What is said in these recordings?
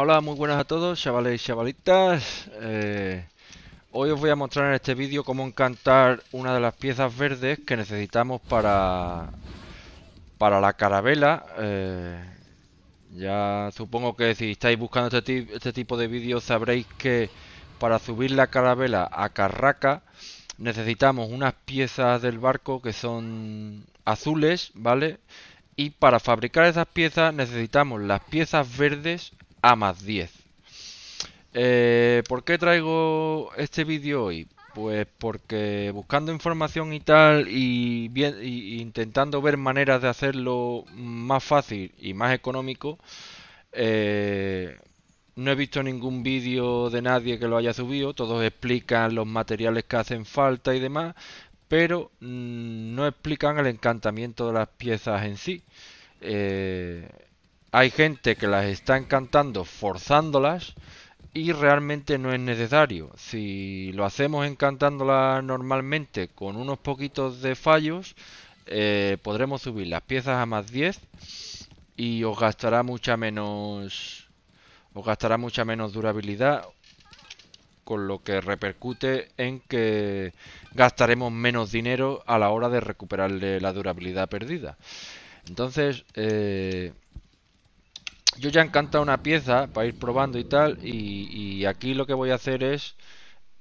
hola, muy buenas a todos, chavales y chavalitas. Eh, hoy os voy a mostrar en este vídeo cómo encantar una de las piezas verdes que necesitamos para, para la carabela. Eh, ya supongo que si estáis buscando este, este tipo de vídeos sabréis que para subir la carabela a Carraca necesitamos unas piezas del barco que son azules, ¿vale? Y para fabricar esas piezas necesitamos las piezas verdes a más 10. Eh, ¿Por qué traigo este vídeo hoy? Pues porque buscando información y tal y, bien, intentando ver maneras de hacerlo más fácil y más económico, eh, no he visto ningún vídeo de nadie que lo haya subido, todos explican los materiales que hacen falta y demás, pero mm, no explican el encantamiento de las piezas en sí. Eh, hay gente que las está encantando forzándolas y realmente no es necesario. Si lo hacemos encantándolas normalmente con unos poquitos de fallos, eh, podremos subir las piezas a más 10 y os gastará mucha menos os gastará mucha menos durabilidad con lo que repercute en que gastaremos menos dinero a la hora de recuperarle la durabilidad perdida entonces eh, yo ya he encantado una pieza para ir probando y tal, y, aquí lo que voy a hacer es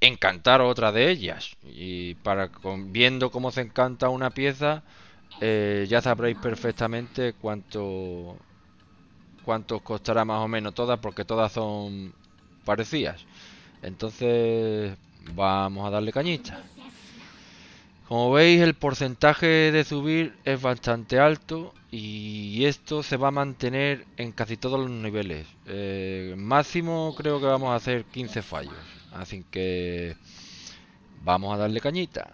encantar otra de ellas. Y para viendo cómo se encanta una pieza, eh, ya sabréis perfectamente cuánto cuánto costará más o menos todas, porque todas son parecidas. Entonces, vamos a darle cañita. Como veis el porcentaje de subir es bastante alto y esto se va a mantener en casi todos los niveles. Eh, máximo creo que vamos a hacer 15 fallos, así que vamos a darle cañita.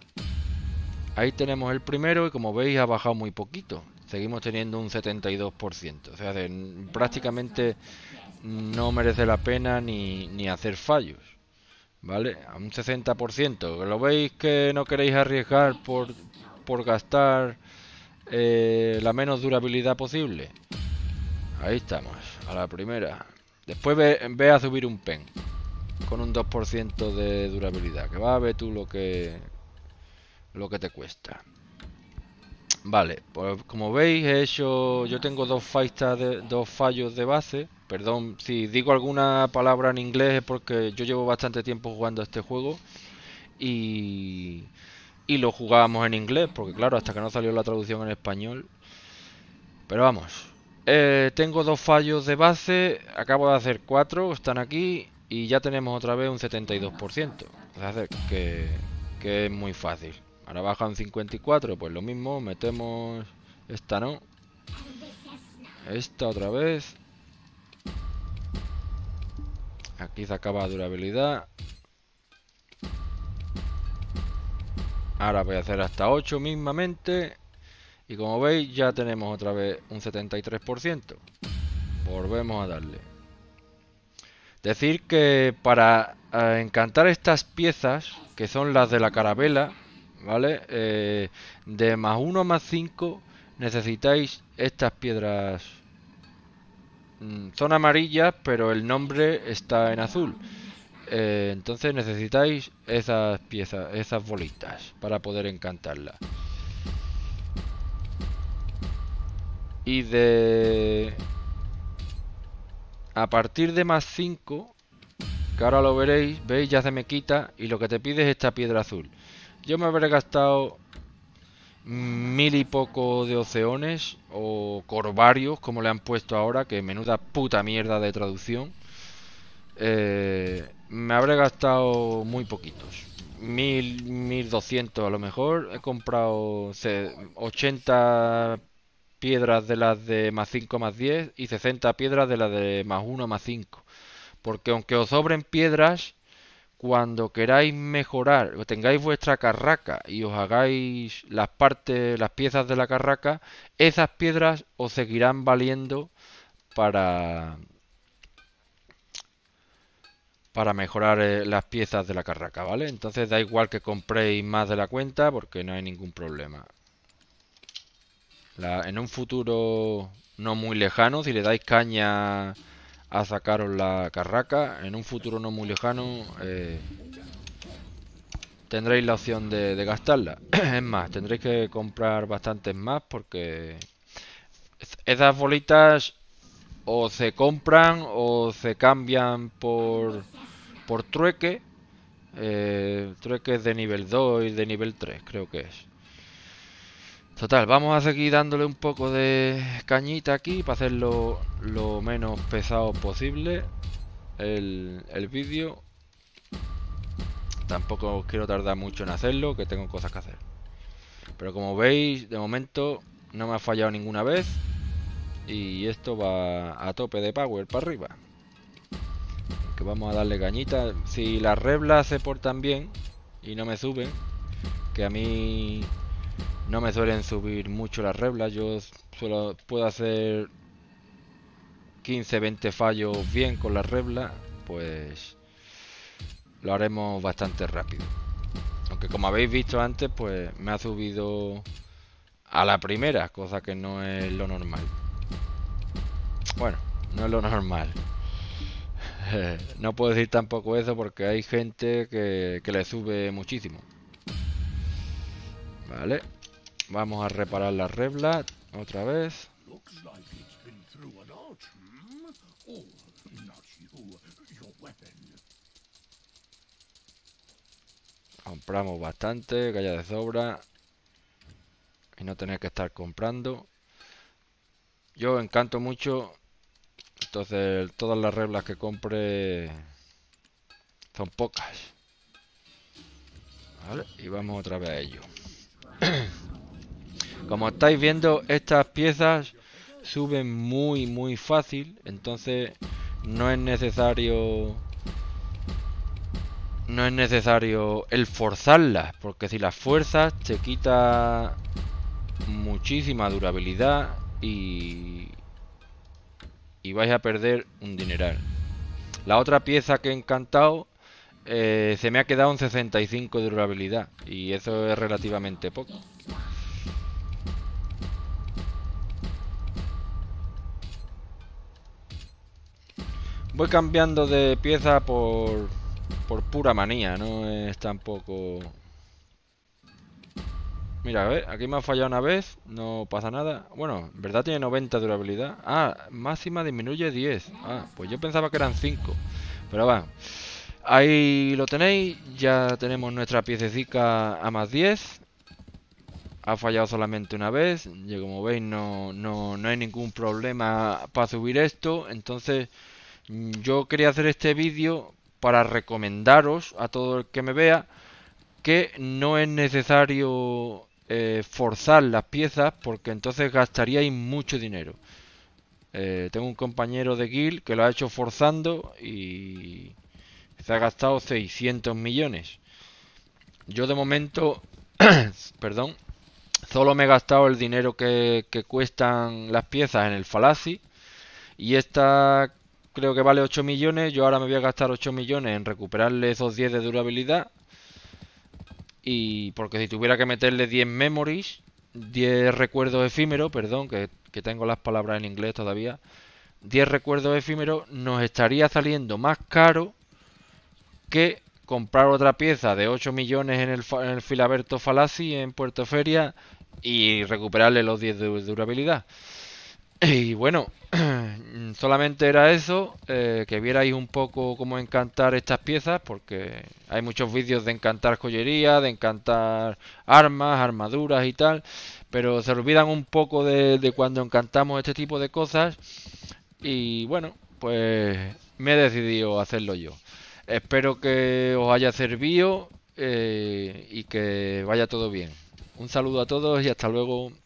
Ahí tenemos el primero y como veis ha bajado muy poquito. Seguimos teniendo un 72%. O sea, prácticamente no merece la pena ni, ni hacer fallos. ¿Vale? A un 60%. ¿Lo veis que no queréis arriesgar por, por gastar eh, la menos durabilidad posible? Ahí estamos, a la primera. Después ve, a subir un pen con un 2% de durabilidad. Que va a ver tú lo que, lo que te cuesta. Vale, pues como veis he hecho, yo tengo dos, de, dos fallos de base, perdón, si digo alguna palabra en inglés es porque yo llevo bastante tiempo jugando a este juego y, y lo jugábamos en inglés, porque claro, hasta que no salió la traducción en español. Pero vamos, eh, tengo dos fallos de base, acabo de hacer cuatro, están aquí y ya tenemos otra vez un 72%, que, que es muy fácil. Ahora bajan 54, pues lo mismo, metemos esta no. Esta otra vez. Aquí se acaba durabilidad. Ahora voy a hacer hasta 8 mismamente. Y como veis ya tenemos otra vez un 73%. Volvemos a darle. Decir que para eh, encantar estas piezas, que son las de la carabela, ¿vale? Eh, de más 1 a más 5 necesitáis estas piedras mm, son amarillas, pero el nombre está en azul. Eh, entonces necesitáis esas piezas, esas bolitas para poder encantarla Y de... A partir de más 5, que ahora lo veréis, veis, ya se me quita y lo que te pide es esta piedra azul. Yo me habré gastado mil y poco de oceones o corvarios, como le han puesto ahora, que menuda puta mierda de traducción. Eh, me habré gastado muy poquitos. Mil, mil doscientos a lo mejor. He comprado 80 piedras de las de más 5 más 10 y 60 piedras de las de más 1 más 5. Porque aunque os sobren piedras, cuando queráis mejorar o tengáis vuestra carraca y os hagáis las partes, las piezas de la carraca, esas piedras os seguirán valiendo para para mejorar eh, las piezas de la carraca, ¿vale? Entonces da igual que compréis más de la cuenta porque no hay ningún problema. en un futuro no muy lejano, si le dais caña a sacaros la carraca. En un futuro no muy lejano eh, tendréis la opción de, gastarla. es más, tendréis que comprar bastantes más porque esas bolitas o se compran o se cambian por, por trueque. Eh, trueques de nivel 2 y de nivel 3 creo que es. Total, vamos a seguir dándole un poco de cañita aquí para hacerlo lo menos pesado posible el, vídeo. Tampoco quiero tardar mucho en hacerlo, que tengo cosas que hacer. Pero como veis, de momento no me ha fallado ninguna vez. Y esto va a tope de power para arriba. Que vamos a darle cañita. Si las reglas se portan bien y no me suben, que a mí no me suelen subir mucho las rebla, yo solo puedo hacer 15, 20 fallos bien con las rebla, pues lo haremos bastante rápido. Aunque como habéis visto antes, pues me ha subido a la primera, cosa que no es lo normal. Bueno, no es lo normal. no puedo decir tampoco eso porque hay gente que, que le sube muchísimo. Vale. Vamos a reparar las reblas otra vez. Compramos bastante, que haya de sobra. Y no tener que estar comprando. Yo encanto mucho. Entonces todas las reglas que compre son pocas. ¿Vale? Y vamos otra vez a ello. Como estáis viendo, estas piezas suben muy, muy fácil. Entonces no es necesario... No es necesario el forzarlas, porque si las fuerzas te quita muchísima durabilidad y, y vais a perder un dineral. La otra pieza que he encantado eh, se me ha quedado un 65 de durabilidad y eso es relativamente poco. Voy cambiando de pieza por, por pura manía, no es tampoco... Mira, a ver, aquí me ha fallado una vez, no pasa nada. Bueno, en verdad tiene 90 durabilidad. Ah, máxima disminuye 10. Ah, pues yo pensaba que eran 5. Pero va. Ahí lo tenéis, ya tenemos nuestra piececica a más 10. Ha fallado solamente una vez, y como veis no, no, no hay ningún problema para subir esto, entonces... Yo quería hacer este vídeo para recomendaros a todo el que me vea que no es necesario eh, forzar las piezas porque entonces gastaríais mucho dinero. Eh, tengo un compañero de guild que lo ha hecho forzando y se ha gastado 600 millones. Yo de momento, perdón, solo me he gastado el dinero que, que, cuestan las piezas en el Falaci y esta creo que vale 8 millones. Yo ahora me voy a gastar 8 millones en recuperarle esos 10 de durabilidad. Y porque si tuviera que meterle 10 memories, 10 recuerdos efímeros, perdón, que, tengo las palabras en inglés todavía. 10 recuerdos efímeros nos estaría saliendo más caro que comprar otra pieza de 8 millones en el, Filaberto Falasi en Puerto Feria y recuperarle los 10 de durabilidad. Y bueno, solamente era eso, eh, que vierais un poco cómo encantar estas piezas, porque hay muchos vídeos de encantar joyería, de encantar armas, armaduras y tal, pero se olvidan un poco de, cuando encantamos este tipo de cosas. Y bueno, pues me he decidido hacerlo yo. Espero que os haya servido eh, y que vaya todo bien. Un saludo a todos y hasta luego.